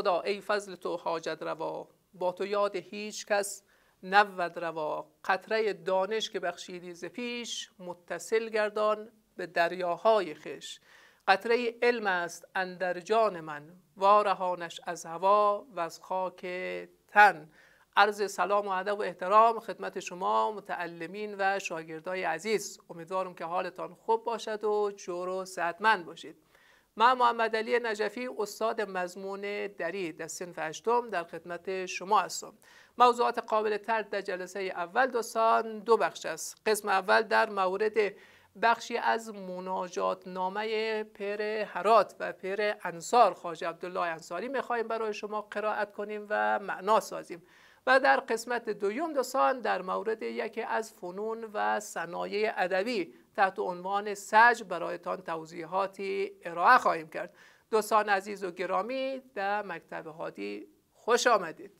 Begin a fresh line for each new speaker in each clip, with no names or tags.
خدا ای فضل تو حاجت روا با تو یاد هیچ کس نود روا قطره دانش که بخشیدی ز پیش متصل گردان به دریاهای خش قطره علم است اندر جان من وارهانش از هوا و از خاک تن عرض سلام و ادب و احترام خدمت شما متعلمین و شاگردای عزیز امیدوارم که حالتان خوب باشد و جور و صحتمند باشید من محمد علی نجفی استاد مضمون دری در سنف هشتم در خدمت شما هستم موضوعات قابل ترد در جلسه اول دوستان دو بخش است قسم اول در مورد بخشی از مناجات نامه پر هرات و پر انصار خواجه عبدالله انصاری میخواهیم برای شما قرائت کنیم و معنا سازیم و در قسمت دویم دوستان در مورد یکی از فنون و صنایع ادبی تحت عنوان سج برایتان توضیحاتی ارائه خواهیم کرد دوستان عزیز و گرامی در مکتب هادی خوش آمدید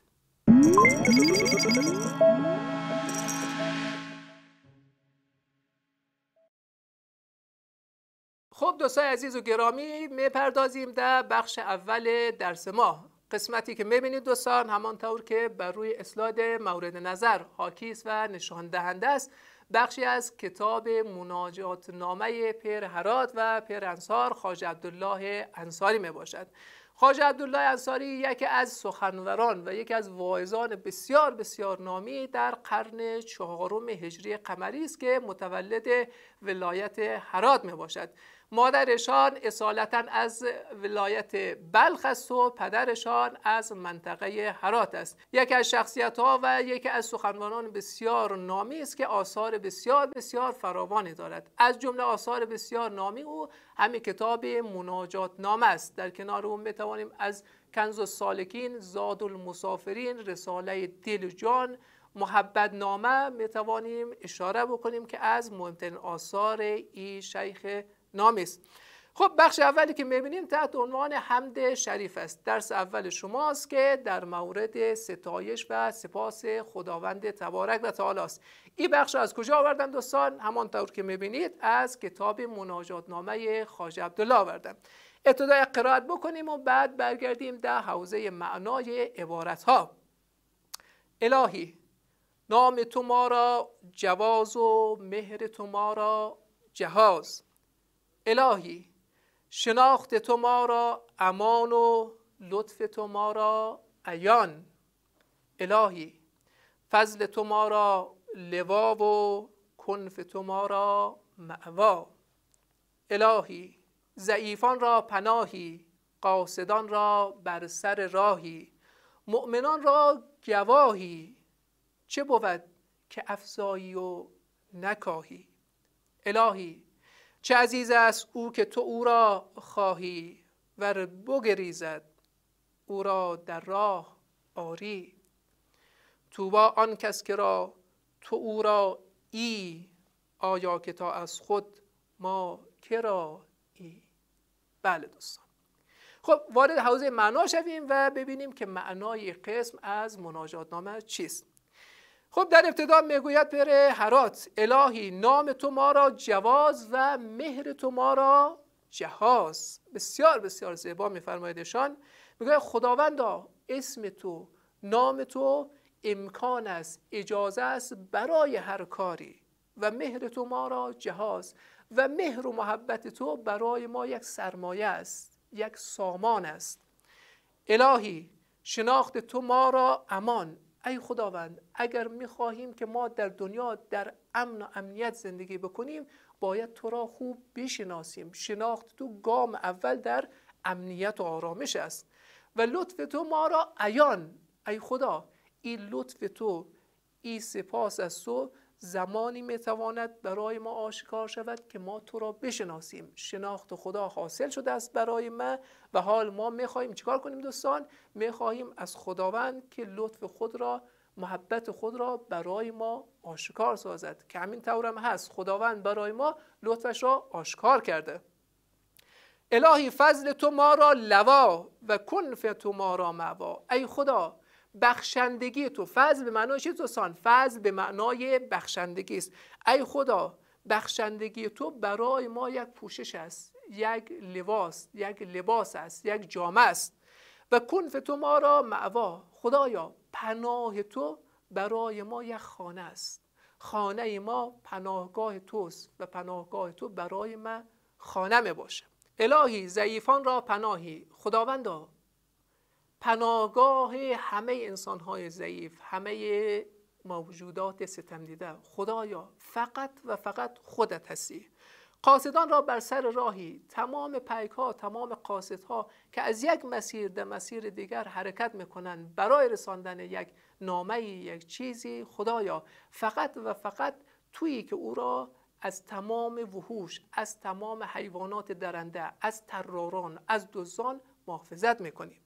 خب دوستان عزیز و گرامی میپردازیم در بخش اول درس ما قسمتی که میبینید دوستان همانطور که بر روی اسلاید مورد نظر حاکی است و نشان دهنده است بخشی از کتاب مناجات نامه پیر هرات و پیر انصار خاج عبدالله انصاری می باشد خاج عبدالله انصاری یکی از سخنوران و یکی از واعظان بسیار بسیار نامی در قرن چهارم هجری قمری است که متولد ولایت هرات می باشد مادرشان اصالتا از ولایت بلخ است و پدرشان از منطقه هرات است یکی از شخصیت ها و یکی از سخنوانان بسیار نامی است که آثار بسیار بسیار فراوانی دارد از جمله آثار بسیار نامی او همین کتاب مناجات نام است در کنار او میتوانیم از کنز سالکین زاد المسافرین رساله دل جان محبت نامه می توانیم اشاره بکنیم که از مهمترین آثار ای شیخ نامیست خب بخش اولی که میبینیم تحت عنوان حمد شریف است درس اول شماست که در مورد ستایش و سپاس خداوند تبارک و تعالی است این بخش از کجا آوردن دوستان همانطور که میبینید از کتاب مناجات نامه خواجه عبدالله آوردن ابتدای قرائت بکنیم و بعد برگردیم در حوزه معنای عبارت ها الهی نام تو ما را جواز و مهر تو ما را جهاز الهی شناخت تو ما را امان و لطف تو ما را عیان الهی فضل تو ما را لوا و کنف تو ما را معوا الهی ضعیفان را پناهی قاصدان را بر سر راهی مؤمنان را گواهی چه بود که افزایی و نکاهی الهی چه عزیز است او که تو او را خواهی و بگریزد او را در راه آری تو با آن کس که را تو او را ای آیا که تا از خود ما که ای بله دوستان خب وارد حوزه معنا شویم و ببینیم که معنای قسم از مناجات نامه چیست خب در ابتدا میگوید بره حرات الهی نام تو ما را جواز و مهر تو ما را جهاز بسیار بسیار زیبا میفرمایدشان میگوید خداوندا اسم تو نام تو امکان است اجازه است برای هر کاری و مهر تو ما را جهاز و مهر و محبت تو برای ما یک سرمایه است یک سامان است الهی شناخت تو ما را امان ای خداوند اگر میخواهیم که ما در دنیا در امن و امنیت زندگی بکنیم باید تو را خوب بشناسیم شناخت تو گام اول در امنیت و آرامش است و لطف تو ما را ایان ای خدا این لطف تو این سپاس از تو زمانی میتواند برای ما آشکار شود که ما تو را بشناسیم شناخت خدا حاصل شده است برای ما و حال ما میخواهیم چیکار کنیم دوستان میخواهیم از خداوند که لطف خود را محبت خود را برای ما آشکار سازد که همین طورم هست خداوند برای ما لطفش را آشکار کرده الهی فضل تو ما را لوا و کنف تو ما را معوا ای خدا بخشندگی تو فضل به معنای تو دوستان فضل به معنای بخشندگی است ای خدا بخشندگی تو برای ما یک پوشش است یک لباس یک لباس است یک جامه است و کنف تو ما را معوا خدایا پناه تو برای ما یک خانه است خانه ما پناهگاه توست و پناهگاه تو برای ما خانه می باشه الهی ضعیفان را پناهی خداوندا پناهگاه همه انسانهای ضعیف همه موجودات ستم دیده خدایا فقط و فقط خودت هستی قاصدان را بر سر راهی تمام پیک ها تمام قاصدها که از یک مسیر به مسیر دیگر حرکت میکنند برای رساندن یک نامه یک چیزی خدایا فقط و فقط تویی که او را از تمام وحوش از تمام حیوانات درنده از تراران از دزدان محافظت میکنیم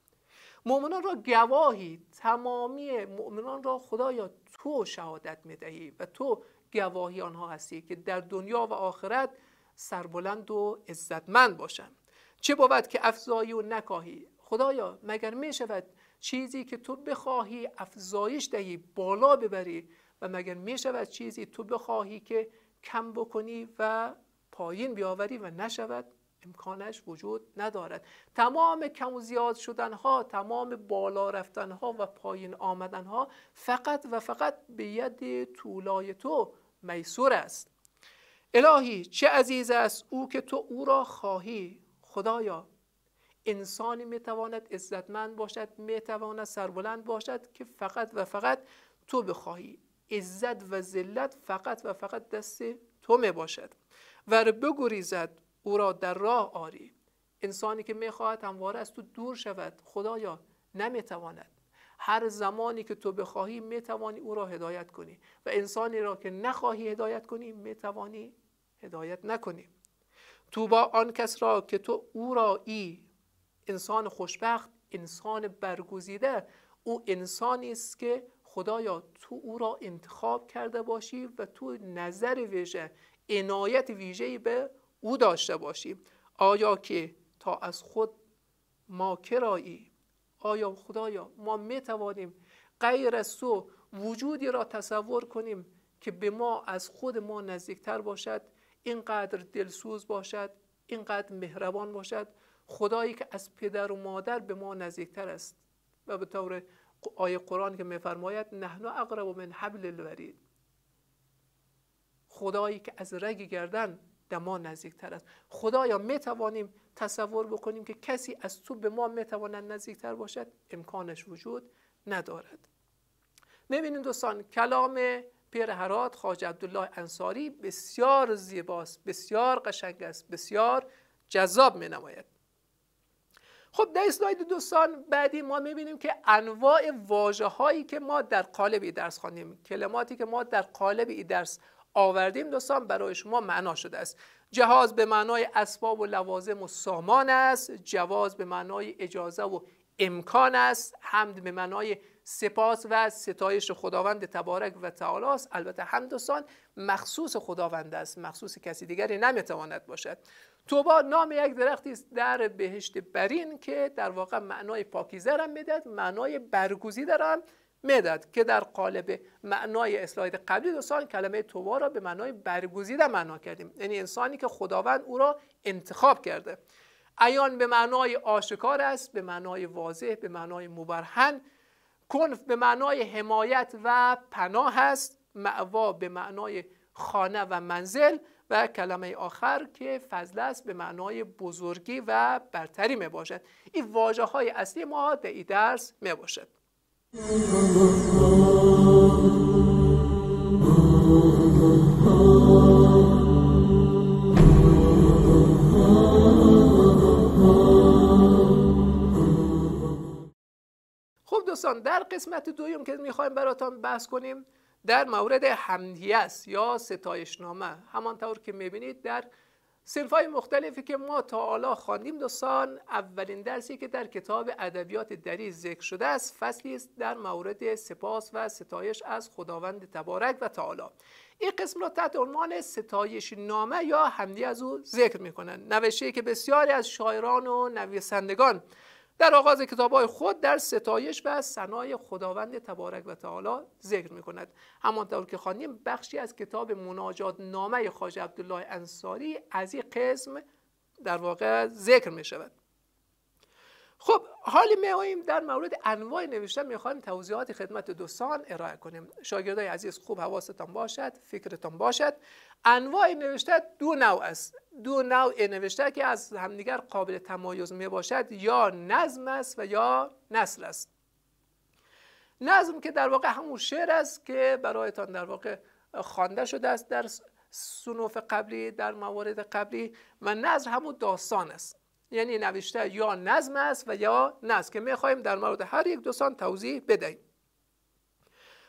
مؤمنان را گواهی تمامی مؤمنان را خدایا تو شهادت میدهی و تو گواهی آنها هستی که در دنیا و آخرت سربلند و عزتمند باشند چه بود که افزایی و نکاهی خدایا مگر می شود چیزی که تو بخواهی افزایش دهی بالا ببری و مگر می شود چیزی تو بخواهی که کم بکنی و پایین بیاوری و نشود امکانش وجود ندارد تمام کم و زیاد شدن ها تمام بالا رفتن ها و پایین آمدن ها فقط و فقط به ید طولای تو میسور است الهی چه عزیز است او که تو او را خواهی خدایا انسانی میتواند عزتمند باشد میتواند سربلند باشد که فقط و فقط تو بخواهی عزت و ذلت فقط و فقط دست تو میباشد باشد و بگریزد او را در راه آری انسانی که میخواهد همواره از تو دور شود خدایا نمیتواند هر زمانی که تو بخواهی میتوانی او را هدایت کنی و انسانی را که نخواهی هدایت کنی میتوانی هدایت نکنی تو با آن کس را که تو او را ای انسان خوشبخت انسان برگزیده او انسانی است که خدایا تو او را انتخاب کرده باشی و تو نظر ویژه عنایت ویژه به او داشته باشیم آیا که تا از خود ما کرایی آیا خدایا ما می توانیم غیر از تو وجودی را تصور کنیم که به ما از خود ما نزدیکتر باشد اینقدر دلسوز باشد اینقدر مهربان باشد خدایی که از پدر و مادر به ما نزدیکتر است و به طور آیه قرآن که میفرماید نحن اقرب من حبل الورید خدایی که از رگ گردن به ما نزدیکتر است خدایا می توانیم تصور بکنیم که کسی از تو به ما می نزدیکتر باشد امکانش وجود ندارد میبینیم دوستان کلام پیر هرات خواجه عبدالله انصاری بسیار زیباست بسیار قشنگ است بسیار جذاب می نماید خب در اسلاید دوستان بعدی ما میبینیم که انواع واجه هایی که ما در قالب درس خانیم کلماتی که ما در قالب درس آوردیم دوستان برای شما معنا شده است جهاز به معنای اسباب و لوازم و سامان است جواز به معنای اجازه و امکان است حمد به معنای سپاس و ستایش خداوند تبارک و تعالی است البته هم دوستان مخصوص خداوند است مخصوص کسی دیگری نمیتواند باشد توبا نام یک درختی است در بهشت برین که در واقع معنای پاکیزه را میدهد معنای برگزیده را مدد که در قالب معنای اسلاید قبلی سال کلمه توبا را به معنای برگزیده معنا کردیم یعنی انسانی که خداوند او را انتخاب کرده ایان به معنای آشکار است به معنای واضح به معنای مبرهن کنف به معنای حمایت و پناه است معوا به معنای خانه و منزل و کلمه آخر که فضل است به معنای بزرگی و برتری می باشد این واژه های اصلی ما در این درس می باشد خب دوستان در قسمت دویم که میخوایم براتان بحث کنیم در مورد حمدیه است یا ستایشنامه همانطور که میبینید در سلف های مختلفی که ما تا حالا خواندیم دوستان اولین درسی که در کتاب ادبیات دری ذکر شده است فصلی است در مورد سپاس و ستایش از خداوند تبارک و تعالی این قسم را تحت عنوان ستایش نامه یا حمدی از او ذکر میکنند نوشته که بسیاری از شاعران و نویسندگان در آغاز کتابهای خود در ستایش و ثنای خداوند تبارک و تعالی ذکر می کند همانطور که خانیم بخشی از کتاب مناجات نامه خواجه عبدالله انصاری از این قسم در واقع ذکر می شود خب حال میاییم در مورد انواع نوشتن میخوایم توضیحات خدمت دوستان ارائه کنیم شاگردای عزیز خوب حواستان باشد فکرتان باشد انواع نوشته دو نوع است دو نوع نوشته که از همدیگر قابل تمایز می باشد یا نظم است و یا نسل است نظم که در واقع همون شعر است که برایتان در واقع خوانده شده است در سنوف قبلی در موارد قبلی و نظر همون داستان است یعنی نوشته یا نظم است و یا نصب که میخواهیم در مورد هر یک دوستان توضیح بدهیم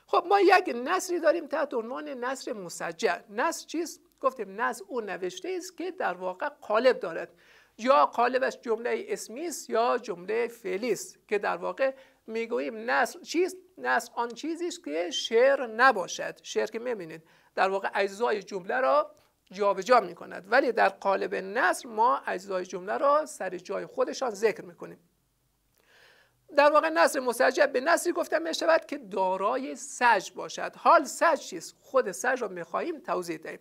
خب ما یک نصری داریم تحت عنوان نصر مسجع نصر چیست گفتیم نصر اون نوشته است که در واقع قالب دارد یا قالبش جمله اسمی است یا جمله فعلی است که در واقع میگوییم نصر چیست نصر آن چیزی است که شعر نباشد شعر که میبینید در واقع اجزای جمله را جابجا می کند ولی در قالب نصر ما اجزای جمله را سر جای خودشان ذکر می کنیم در واقع نصر مسجع به نصری گفته می که دارای سج باشد حال سج چیست خود سج را می خواهیم توضیح دهیم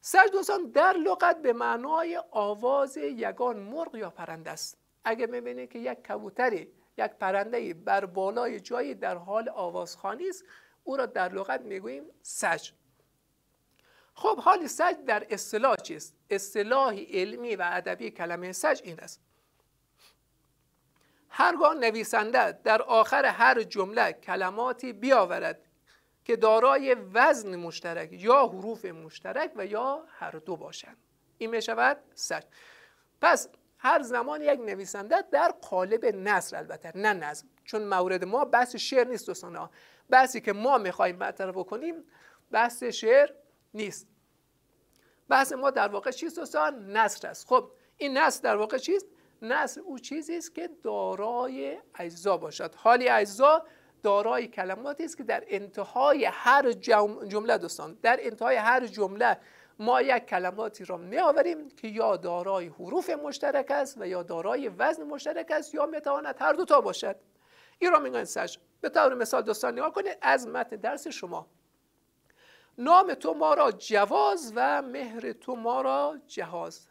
سج دوستان در لغت به معنای آواز یگان مرغ یا پرنده است اگه میبینید که یک کبوتری یک پرنده بر بالای جایی در حال آوازخانی است او را در لغت میگوییم سج خب حال سج در اصطلاح چیست اصطلاح علمی و ادبی کلمه سج این است هرگاه نویسنده در آخر هر جمله کلماتی بیاورد که دارای وزن مشترک یا حروف مشترک و یا هر دو باشند این می شود پس هر زمان یک نویسنده در قالب نصر البته نه نظم چون مورد ما بحث شعر نیست دوستان بحثی که ما خواهیم مطرح بکنیم بحث شعر نیست بحث ما در واقع چیست دوستان نصر است خب این نصر در واقع چیست نصر او چیزی است که دارای اجزا باشد حالی اجزا دارای کلماتی است که در انتهای هر جمله دوستان در انتهای هر جمله ما یک کلماتی را می آوریم که یا دارای حروف مشترک است و یا دارای وزن مشترک است یا میتواند هر دو تا باشد این را میگن سج به طور مثال دوستان نگاه کنید از متن درس شما نام تو ما را جواز و مهر تو ما را جهاز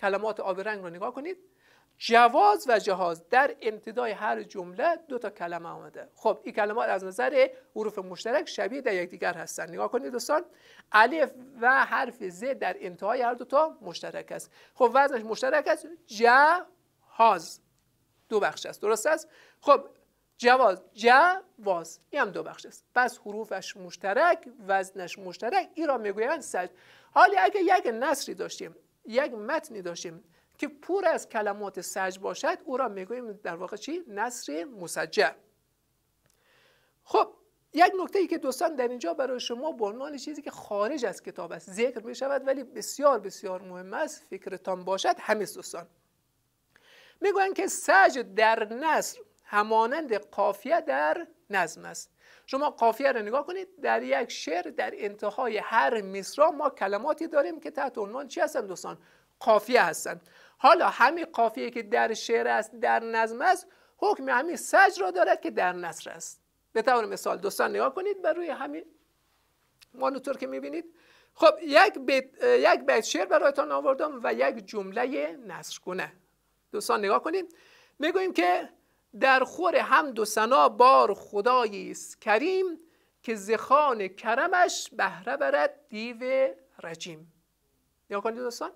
کلمات آب رنگ رو نگاه کنید جواز و جهاز در امتدای هر جمله دو تا کلمه آمده خب این کلمات از نظر حروف مشترک شبیه در یکدیگر هستند نگاه کنید دوستان الف و حرف ز در انتهای هر دو تا مشترک است خب وزنش مشترک است جهاز دو بخش است درست است خب جواز جواز این هم دو بخش است پس حروفش مشترک وزنش مشترک این را میگویند سجد حالا اگر یک نصری داشتیم یک متنی داشتیم که پور از کلمات سج باشد او را میگویم در واقع چی نصر مسجع خب یک نکته ای که دوستان در اینجا برای شما به عنوان چیزی که خارج از کتاب است ذکر می شود ولی بسیار بسیار مهم است فکرتان باشد همه دوستان میگویند که سج در نصر همانند قافیه در نظم است شما قافیه رو نگاه کنید در یک شعر در انتهای هر مصرا ما کلماتی داریم که تحت عنوان چی هستن دوستان قافیه هستند حالا همین قافیه که در شعر است در نظم است حکم همین سج را دارد که در نصر است به طور مثال دوستان نگاه کنید بر روی همین مانوتور که میبینید خب یک بیت, یک بیت شعر برایتان آوردم و یک جمله نصر کنه دوستان نگاه کنید میگوییم که در خور حمد و سنا بار خدایی است کریم که زخان کرمش بهره برد دیو رجیم یا کنید دوستان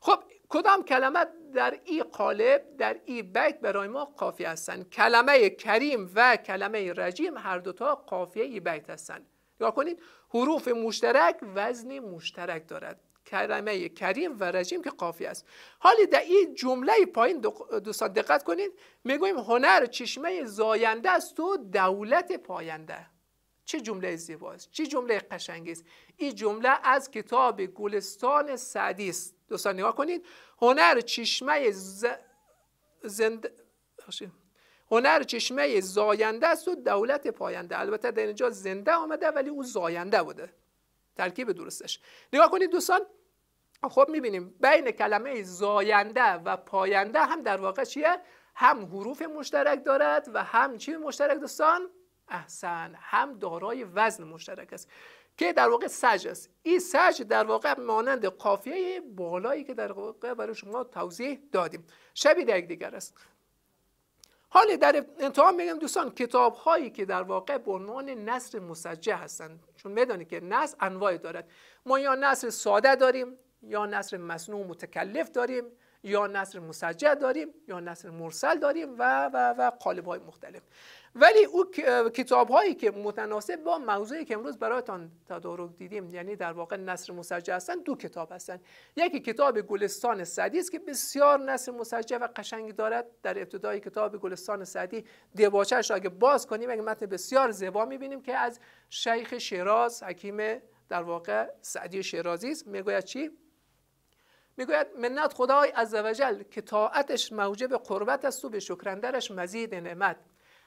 خب کدام کلمه در ای قالب در ای بیت برای ما کافی هستند کلمه کریم و کلمه رجیم هر دوتا قافیه ای بیت هستند یا کنید حروف مشترک وزن مشترک دارد کرمه کریم و رجیم که قافی است حالی در این جمله پایین دوستان دقت کنید میگویم هنر چشمه زاینده است و دولت پاینده چه جمله زیباست چه جمله قشنگی است این جمله از کتاب گلستان سعدی است دوستان نگاه کنید هنر چشمه ز... هنر چشمه زاینده است و دولت پاینده البته در اینجا زنده آمده ولی او زاینده بوده ترکیب درستش نگاه کنید دوستان خب میبینیم بین کلمه زاینده و پاینده هم در واقع چیه؟ هم حروف مشترک دارد و هم چی مشترک دوستان؟ احسن هم دارای وزن مشترک است که در واقع سج است این سج در واقع مانند قافیه بالایی که در واقع برای شما توضیح دادیم شبیه در دیگر است حالا در انتها میگم دوستان کتاب هایی که در واقع به عنوان نصر مسجع هستند چون میدانید که نصر انواعی دارد ما یا نصر ساده داریم یا نصر مصنوع متکلف داریم یا نصر مسجع داریم یا نصر مرسل داریم و و و قالب های مختلف ولی او کتاب هایی که متناسب با موضوعی که امروز برایتان تدارک دیدیم یعنی در واقع نصر مسجع هستن دو کتاب هستن یکی کتاب گلستان سعدی است که بسیار نصر مسجع و قشنگی دارد در ابتدای کتاب گلستان سعدی دباچهش اگه باز کنیم اگه متن بسیار زیبا میبینیم که از شیخ شیراز حکیم در واقع سعدی شیرازی است میگوید چی میگوید منت خدای عزوجل که طاعتش موجب قربت است و به شکرندرش مزید نعمت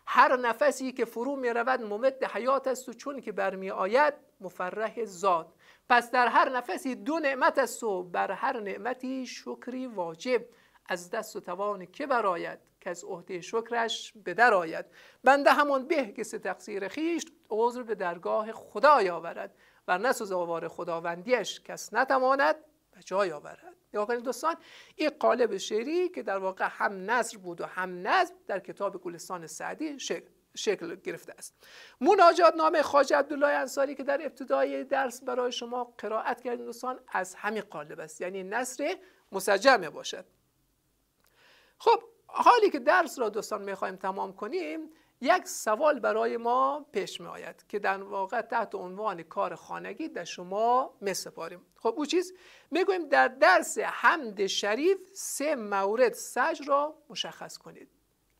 هر نفسی که فرو می رود ممد حیات است و چون که برمی آید مفرح زاد پس در هر نفسی دو نعمت است و بر هر نعمتی شکری واجب از دست و توان که براید که از عهده شکرش به آید بنده همان به که تقصیر خیش عذر به درگاه خدای آورد و نه آوار خداوندیش کس نتواند و جای آورد نگاه کنید دوستان این قالب شعری که در واقع هم نظر بود و هم نظم در کتاب گلستان سعدی شکل گرفته است مناجات نام خاج عبدالله انصاری که در ابتدای درس برای شما قرائت کردیم دوستان از همین قالب است یعنی نصر مسجم باشد خب حالی که درس را دوستان میخوایم تمام کنیم یک سوال برای ما پیش می آید که در واقع تحت عنوان کار خانگی در شما می سپاریم خب او چیز می در درس حمد شریف سه مورد سج را مشخص کنید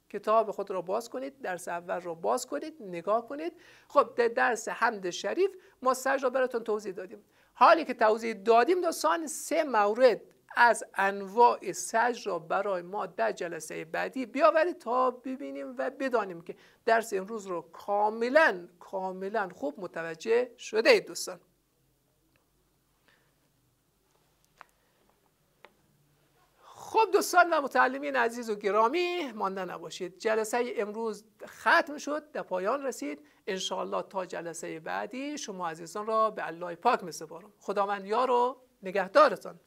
کتاب خود را باز کنید درس اول را باز کنید نگاه کنید خب در درس حمد شریف ما سج را براتون توضیح دادیم حالی که توضیح دادیم دوستان سه مورد از انواع سج را برای ما در جلسه بعدی بیاورید تا ببینیم و بدانیم که درس امروز رو کاملا کاملا خوب متوجه شده اید دوستان خب دوستان و متعلمین عزیز و گرامی مانده نباشید جلسه امروز ختم شد در پایان رسید انشاءالله تا جلسه بعدی شما عزیزان را به الله پاک می سپارم خداوند یار و نگهدارتان